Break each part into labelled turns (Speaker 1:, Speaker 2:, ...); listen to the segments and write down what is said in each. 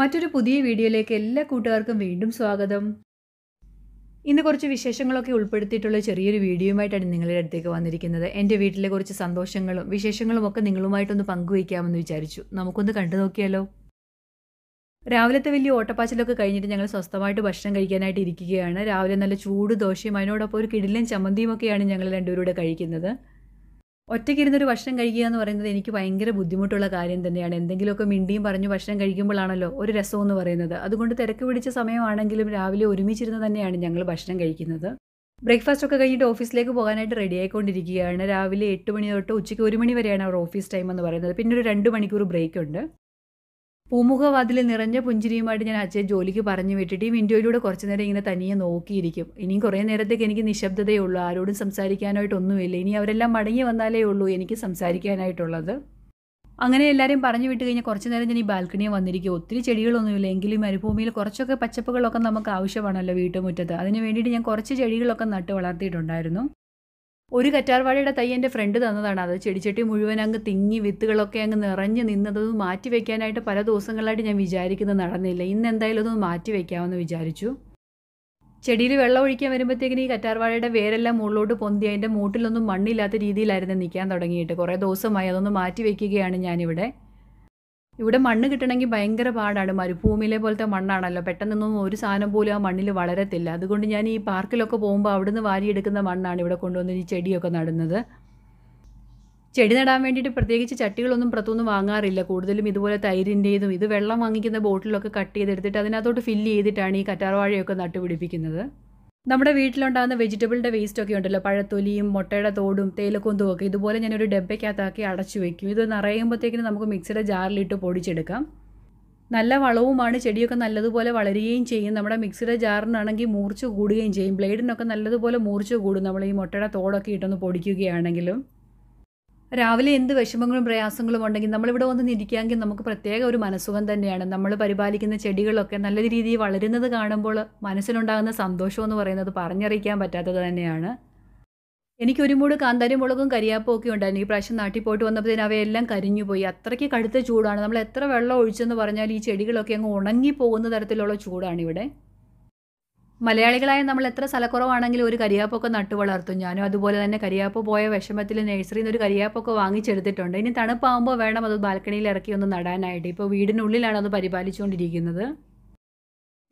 Speaker 1: മറ്റൊരു പുതിയ വീഡിയോയിലേക്ക് എല്ലാ കൂട്ടുകാർക്കും വീണ്ടും സ്വാഗതം ഇന്ന് കുറച്ച് വിശേഷങ്ങളൊക്കെ ഉൾപ്പെടുത്തിയിട്ടുള്ള ചെറിയൊരു വീഡിയോയുമായിട്ടാണ് നിങ്ങളുടെ അടുത്തേക്ക് വന്നിരിക്കുന്നത് എൻ്റെ വീട്ടിലെ കുറച്ച് സന്തോഷങ്ങളും വിശേഷങ്ങളും ഒക്കെ നിങ്ങളുമായിട്ടൊന്ന് പങ്കുവയ്ക്കാമെന്ന് വിചാരിച്ചു നമുക്കൊന്ന് കണ്ടു നോക്കിയാലോ രാവിലത്തെ വലിയ ഓട്ടപ്പാച്ചിലൊക്കെ കഴിഞ്ഞിട്ട് ഞങ്ങൾ സ്വസ്ഥമായിട്ട് ഭക്ഷണം കഴിക്കാനായിട്ട് ഇരിക്കുകയാണ് രാവിലെ നല്ല ചൂട് ദോശയും അതിനോടൊപ്പം ഒരു കിടിലും ചമ്മന്തിയും ഒക്കെയാണ് ഞങ്ങൾ രണ്ടുപേരൂടെ കഴിക്കുന്നത് ഒറ്റയ്ക്കിരുന്നൊരു ഭക്ഷണം കഴിക്കുക എന്ന് പറയുന്നത് എനിക്ക് ഭയങ്കര ബുദ്ധിമുട്ടുള്ള കാര്യം തന്നെയാണ് എന്തെങ്കിലുമൊക്കെ മിണ്ടിയും പറഞ്ഞു ഭക്ഷണം കഴിക്കുമ്പോഴാണല്ലോ ഒരു എന്ന് പറയുന്നത് അതുകൊണ്ട് തിരക്ക് പിടിച്ച സമയമാണെങ്കിലും രാവിലെ ഒരുമിച്ചിരുന്ന് തന്നെയാണ് ഞങ്ങൾ ഭക്ഷണം കഴിക്കുന്നത് ബ്രേക്ക്ഫാസ്റ്റ് ഒക്കെ കഴിഞ്ഞിട്ട് ഓഫീസിലേക്ക് പോകാനായിട്ട് റെഡി ആയിക്കൊണ്ടിരിക്കുകയാണ് രാവിലെ എട്ട് മണി തൊട്ട് ഉച്ചയ്ക്ക് ഒരു മണി വരെയാണ് അവർ ഓഫീസ് ടൈം എന്ന് പറയുന്നത് പിന്നെ ഒരു രണ്ട് മണിക്കൂർ ബ്രേക്ക് ഉണ്ട് പൂമുഖവാതിൽ നിറഞ്ഞ പുഞ്ചിരിയുമായിട്ട് ഞാൻ അച്ഛൻ ജോലിക്ക് പറഞ്ഞു വിട്ടിട്ട് ഈ വിൻഡോയിലൂടെ കുറച്ച് നേരം ഇങ്ങനെ തനിയെ നോക്കിയിരിക്കും ഇനിയും കുറേ നേരത്തേക്ക് എനിക്ക് നിശബ്ദതയേ ഉള്ളൂ ആരോടും സംസാരിക്കാനായിട്ടൊന്നുമില്ല ഇനി അവരെല്ലാം മടങ്ങി വന്നാലേ ഉള്ളൂ എനിക്ക് സംസാരിക്കാനായിട്ടുള്ളത് അങ്ങനെ എല്ലാവരും പറഞ്ഞു വിട്ട് കഴിഞ്ഞാൽ കുറച്ച് നേരം ഞാൻ ഈ ബാൽക്കണിയിൽ വന്നിരിക്കും ഒത്തിരി ചെടികളൊന്നുമില്ല എങ്കിലും മരുഭൂമിയിൽ കുറച്ചൊക്കെ പച്ചപ്പുകളൊക്കെ നമുക്ക് ആവശ്യമാണല്ലോ വീട്ടുമുറ്റത്ത് അതിന് വേണ്ടിയിട്ട് ഞാൻ കുറച്ച് ചെടികളൊക്കെ നട്ട് വളർത്തിയിട്ടുണ്ടായിരുന്നു ഒരു കറ്റാർവാഴയുടെ തൈ എൻ്റെ ഫ്രണ്ട് തന്നതാണ് അത് ചെടിച്ചട്ടി മുഴുവൻ അങ്ങ് തിങ്ങി വിത്തുകളൊക്കെ അങ്ങ് നിറഞ്ഞ് നിന്നത് മാറ്റി വയ്ക്കാനായിട്ട് പല ദിവസങ്ങളിലായിട്ട് ഞാൻ വിചാരിക്കുന്നത് നടന്നില്ല ഇന്ന് എന്തായാലും ഒന്ന് മാറ്റി വയ്ക്കാമെന്ന് വിചാരിച്ചു ചെടിയിൽ വെള്ളം ഒഴിക്കാൻ വരുമ്പോഴത്തേക്കിന് ഈ കറ്റാർവാഴയുടെ വേരെല്ലാം മുകളിലോട്ട് പൊന്തി അതിൻ്റെ മൂട്ടിലൊന്നും മണ്ണില്ലാത്ത രീതിയിലായിരുന്നു നിൽക്കാൻ തുടങ്ങിയിട്ട് കുറേ ദിവസമായി അതൊന്ന് മാറ്റി വയ്ക്കുകയാണ് ഞാനിവിടെ ഇവിടെ മണ്ണ് കിട്ടണമെങ്കിൽ ഭയങ്കര പാടാണ് മരുഭൂമിയിലെ പോലത്തെ മണ്ണാണല്ലോ പെട്ടെന്നൊന്നും ഒരു സാധനം പോലും ആ മണ്ണിൽ വളരത്തില്ല അതുകൊണ്ട് ഞാൻ ഈ പാർക്കിലൊക്കെ പോകുമ്പോൾ അവിടുന്ന് വാരിയെടുക്കുന്ന മണ്ണാണ് ഇവിടെ കൊണ്ടുവന്ന് ഈ ചെടിയൊക്കെ നടുന്നത് ചെടി നടാൻ വേണ്ടിയിട്ട് പ്രത്യേകിച്ച് ചട്ടികളൊന്നും പുറത്തൊന്നും വാങ്ങാറില്ല കൂടുതലും ഇതുപോലെ തൈരിൻ്റേതും ഇത് വെള്ളം വാങ്ങിക്കുന്ന ബോട്ടിലൊക്കെ കട്ട് ചെയ്തെടുത്തിട്ട് അതിനകത്തോട്ട് ഫില്ല് ചെയ്തിട്ടാണ് ഈ കറ്റാർവാഴയൊക്കെ നട്ടുപിടിപ്പിക്കുന്നത് നമ്മുടെ വീട്ടിലുണ്ടാകുന്ന വെജിറ്റബിളിൻ്റെ ഒക്കെ ഉണ്ടല്ലോ പഴത്തൊലിയും മുട്ടയുടെ തോടും തേയിലക്കൊന്തും ഒക്കെ ഇതുപോലെ ഞാനൊരു ഡബ്ബയ്ക്കകത്താക്കി അടച്ചു വയ്ക്കും ഇത് നിറയുമ്പോഴത്തേക്കിനും നമുക്ക് മിക്സിയുടെ ജാറിലിട്ട് പൊടിച്ചെടുക്കാം നല്ല വളവുമാണ് ചെടിയൊക്കെ നല്ലതുപോലെ വളരുകയും ചെയ്യും നമ്മുടെ മിക്സിയുടെ ജാറിനാണെങ്കിൽ മൂർച്ച് കൂടുകയും ചെയ്യും ബ്ലേഡിനൊക്കെ നല്ലതുപോലെ മൂർച്ച് കൂടും നമ്മൾ ഈ മുട്ടയുടെ തോടൊക്കെ ഇട്ടൊന്ന് പൊടിക്കുകയാണെങ്കിലും രാവിലെ എന്ത് വിഷമങ്ങളും പ്രയാസങ്ങളും ഉണ്ടെങ്കിൽ നമ്മളിവിടെ വന്ന് നിരിക്കുകയെങ്കിൽ നമുക്ക് പ്രത്യേക ഒരു മനസ്സുഖം തന്നെയാണ് നമ്മൾ പരിപാലിക്കുന്ന ചെടികളൊക്കെ നല്ല രീതിയിൽ വളരുന്നത് കാണുമ്പോൾ മനസ്സിലുണ്ടാകുന്ന സന്തോഷം എന്ന് പറയുന്നത് പറഞ്ഞറിയിക്കാൻ പറ്റാത്തത് തന്നെയാണ് എനിക്കൊരു മൂട് കാന്താരി മുളകും കരിയാപ്പും ഒക്കെ ഉണ്ടായിരുന്നു ഈ പ്രാവശ്യം നാട്ടിൽ പോയിട്ട് വന്നപ്പോഴത്തേന് അവയെല്ലാം കരിഞ്ഞുപോയി അത്രയ്ക്ക് കടുത്ത ചൂടാണ് നമ്മൾ എത്ര വെള്ളം ഒഴിച്ചെന്ന് പറഞ്ഞാൽ ഈ ചെടികളൊക്കെ അങ്ങ് ഉണങ്ങി പോകുന്ന തരത്തിലുള്ള ചൂടാണ് ഇവിടെ മലയാളികളായ നമ്മൾ എത്ര സ്ഥലക്കുറവാണെങ്കിലും ഒരു കരിയാപ്പൊക്കെ നട്ടു വളർത്തും ഞാനും അതുപോലെ തന്നെ കരിയാപ്പ് പോയ വിഷമത്തിൽ നഴ്സറിയിൽ നിന്ന് ഒരു കരിയാപ്പൊക്കെ വാങ്ങിച്ചെടുത്തിട്ടുണ്ട് ഇനി തണുപ്പാകുമ്പോൾ വേണം അത് ബാൽക്കണിയിൽ ഇറക്കി ഒന്ന് നടാനായിട്ട് ഇപ്പോൾ വീടിനുള്ളിലാണ് അത് പരിപാലിച്ചുകൊണ്ടിരിക്കുന്നത്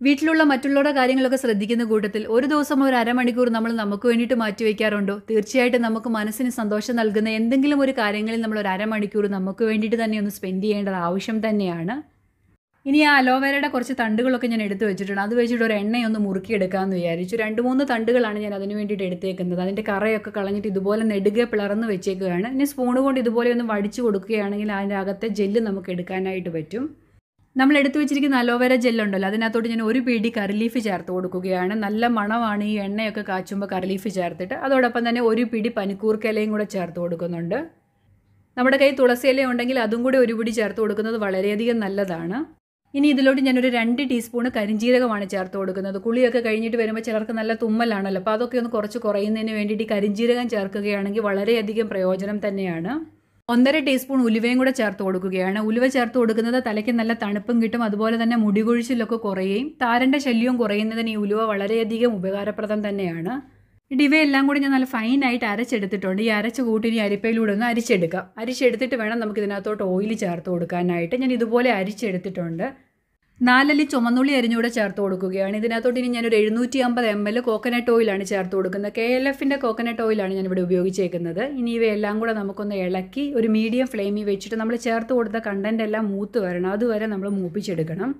Speaker 1: വീട്ടിലുള്ള മറ്റുള്ളവരുടെ കാര്യങ്ങളൊക്കെ ശ്രദ്ധിക്കുന്ന കൂട്ടത്തിൽ ഒരു ദിവസം ഒരു അരമണിക്കൂർ നമ്മൾ നമുക്ക് വേണ്ടിയിട്ട് മാറ്റിവെക്കാറുണ്ടോ തീർച്ചയായിട്ടും നമുക്ക് മനസ്സിന് സന്തോഷം നൽകുന്ന എന്തെങ്കിലും ഒരു കാര്യങ്ങളിൽ നമ്മൾ ഒരു അരമണിക്കൂർ നമുക്ക് വേണ്ടിയിട്ട് തന്നെ ഒന്ന് സ്പെൻഡ് ചെയ്യേണ്ടത് ആവശ്യം തന്നെയാണ് ഇനി ആ അലോവേരയുടെ കുറച്ച് തണ്ടുകളൊക്കെ ഞാൻ എടുത്തു വെച്ചിട്ടുണ്ട് അത് വെച്ചിട്ട് ഒരു എണ്ണയൊന്ന് മുറുക്കിയെടുക്കാമെന്ന് വിചാരിച്ചു രണ്ട് മൂന്ന് തണ്ടുകളാണ് ഞാൻ അതിന് വേണ്ടിയിട്ട് എടുത്തേക്കുന്നത് അതിൻ്റെ കറയൊക്കെ കളഞ്ഞിട്ട് ഇതുപോലെ നെടുകെ പിളർന്ന് വെച്ചേക്കുകയാണ് ഇനി സ്പൂൺ കൊണ്ട് ഇതുപോലെ ഒന്ന് വടിച്ചു കൊടുക്കുകയാണെങ്കിൽ അതിൻ്റെ അകത്തെ ജെല്ല് നമുക്ക് എടുക്കാനായിട്ട് പറ്റും നമ്മൾ എടുത്തു വെച്ചിരിക്കുന്ന അലോവേര ജെല്ലുണ്ടല്ലോ അതിനകത്തോട്ട് ഞാൻ ഒരു പിടി കറിലീഫ് ചേർത്ത് കൊടുക്കുകയാണ് നല്ല മണമാണ് ഈ എണ്ണയൊക്കെ കാച്ചുമ്പോൾ കറിലീഫ് ചേർത്തിട്ട് അതോടൊപ്പം തന്നെ ഒരു പിടി പനിക്കൂർക്കിലയും കൂടെ ചേർത്ത് കൊടുക്കുന്നുണ്ട് നമ്മുടെ കൈ തുളസി ഇല ഉണ്ടെങ്കിൽ അതും കൂടി ഒരു പിടി ചേർത്ത് കൊടുക്കുന്നത് വളരെയധികം നല്ലതാണ് ഇനി ഇതിലോട്ട് ഞാനൊരു രണ്ട് ടീസ്പൂണ് കരിഞ്ജീരകമാണ് ചേർത്ത് കൊടുക്കുന്നത് കുളിയൊക്കെ കഴിഞ്ഞിട്ട് വരുമ്പോൾ ചിലർക്ക് നല്ല തുമ്മലാണല്ലോ അപ്പോൾ അതൊക്കെ ഒന്ന് കുറച്ച് കുറയുന്നതിന് വേണ്ടിയിട്ട് കരിഞ്ജീരകം ചേർക്കുകയാണെങ്കിൽ വളരെയധികം പ്രയോജനം തന്നെയാണ് ഒന്നര ടീസ്പൂൺ ഉലുവയും കൂടെ ചേർത്ത് കൊടുക്കുകയാണ് ഉലുവ ചേർത്ത് കൊടുക്കുന്നത് തലയ്ക്ക് നല്ല തണുപ്പും കിട്ടും അതുപോലെ തന്നെ മുടികൊഴിച്ചിലൊക്കെ കുറയുകയും താരൻ്റെ ശല്യവും കുറയുന്നതിന് ഈ ഉലുവ വളരെയധികം ഉപകാരപ്രദം തന്നെയാണ് ഇട്ട് ഇവയെല്ലാം കൂടി ഞാൻ നല്ല ഫൈനായിട്ട് അരച്ചെടുത്തിട്ടുണ്ട് ഈ അരച്ച കൂട്ടി ഇനി അരിപ്പയിലൂടെ ഒന്ന് അരിച്ചെടുക്കാം അരിച്ചെടുത്തിട്ട് വേണം നമുക്ക് ഇതിനകത്തോട്ട് ഓയിൽ ചേർത്ത് കൊടുക്കാനായിട്ട് ഞാൻ ഇതുപോലെ അരിച്ചെടുത്തിട്ടുണ്ട് നാലല്ലി ചുമന്നുള്ളി അരിഞ്ഞൂടെ ചേർത്ത് കൊടുക്കുകയാണ് ഇതിനകത്തോട്ട് ഇനി ഞാനൊരു എഴുന്നൂറ്റി അമ്പത് എം എൽ കോക്കനട്ട് ഓയിലാണ് ചേർത്ത് കൊടുക്കുന്നത് കെ എൽ എഫിൻ്റെ കോക്കനട്ട് ഓയിലാണ് ഞാനിവിടെ ഉപയോഗിച്ചേക്കുന്നത് ഇനി ഇവയെല്ലാം കൂടെ നമുക്കൊന്ന് ഇളക്കി ഒരു മീഡിയം ഫ്ലെയിമിൽ വെച്ചിട്ട് നമ്മൾ ചേർത്ത് കൊടുത്ത കണ്ടൻ്റ് എല്ലാം മൂത്ത് വരണം അതുവരെ നമ്മൾ മൂപ്പിച്ചെടുക്കണം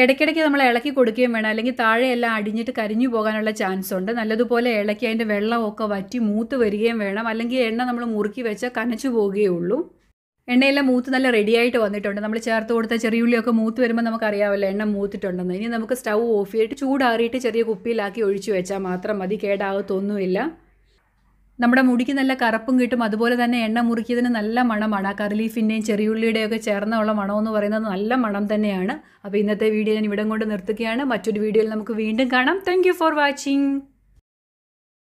Speaker 1: ഇടയ്ക്കിടയ്ക്ക് നമ്മൾ ഇളക്കി കൊടുക്കുകയും വേണം അല്ലെങ്കിൽ താഴെയെല്ലാം എല്ലാം അടിഞ്ഞിട്ട് കരിഞ്ഞു പോകാനുള്ള ചാൻസ് ഉണ്ട് നല്ലതുപോലെ ഇളക്കി അതിൻ്റെ വെള്ളമൊക്കെ വറ്റി മൂത്ത് വരികയും വേണം അല്ലെങ്കിൽ എണ്ണ നമ്മൾ മുറുക്കി വെച്ചാൽ കനച്ചു ഉള്ളൂ എണ്ണയെല്ലാം മൂത്ത് നല്ല റെഡിയായിട്ട് വന്നിട്ടുണ്ട് നമ്മൾ ചേർത്ത് കൊടുത്ത ചെറിയുള്ളിയൊക്കെ മൂത്ത് വരുമ്പോൾ നമുക്കറിയാമല്ലോ എണ്ണ മൂത്തിട്ടുണ്ടെന്ന് ഇനി നമുക്ക് സ്റ്റൗ ഓഫ് ചെയ്തിട്ട് ചൂടാറിയിട്ട് ചെറിയ കുപ്പിയിലാക്കി ഒഴിച്ചു വെച്ചാൽ മാത്രം മതി കേടാകത്തൊന്നുമില്ല നമ്മുടെ മുടിക്ക് നല്ല കറുപ്പും കിട്ടും അതുപോലെ തന്നെ എണ്ണ മുറിക്കിയതിന് നല്ല മണമാണ് ആ കറിലീഫിൻ്റെയും ചെറിയുള്ളിയുടെയും ഒക്കെ മണം എന്ന് പറയുന്നത് നല്ല മണം തന്നെയാണ് അപ്പോൾ ഇന്നത്തെ വീഡിയോ ഞാൻ ഇവിടം കൊണ്ട് നിർത്തുകയാണ് മറ്റൊരു വീഡിയോയിൽ നമുക്ക് വീണ്ടും കാണാം താങ്ക് ഫോർ വാച്ചിങ്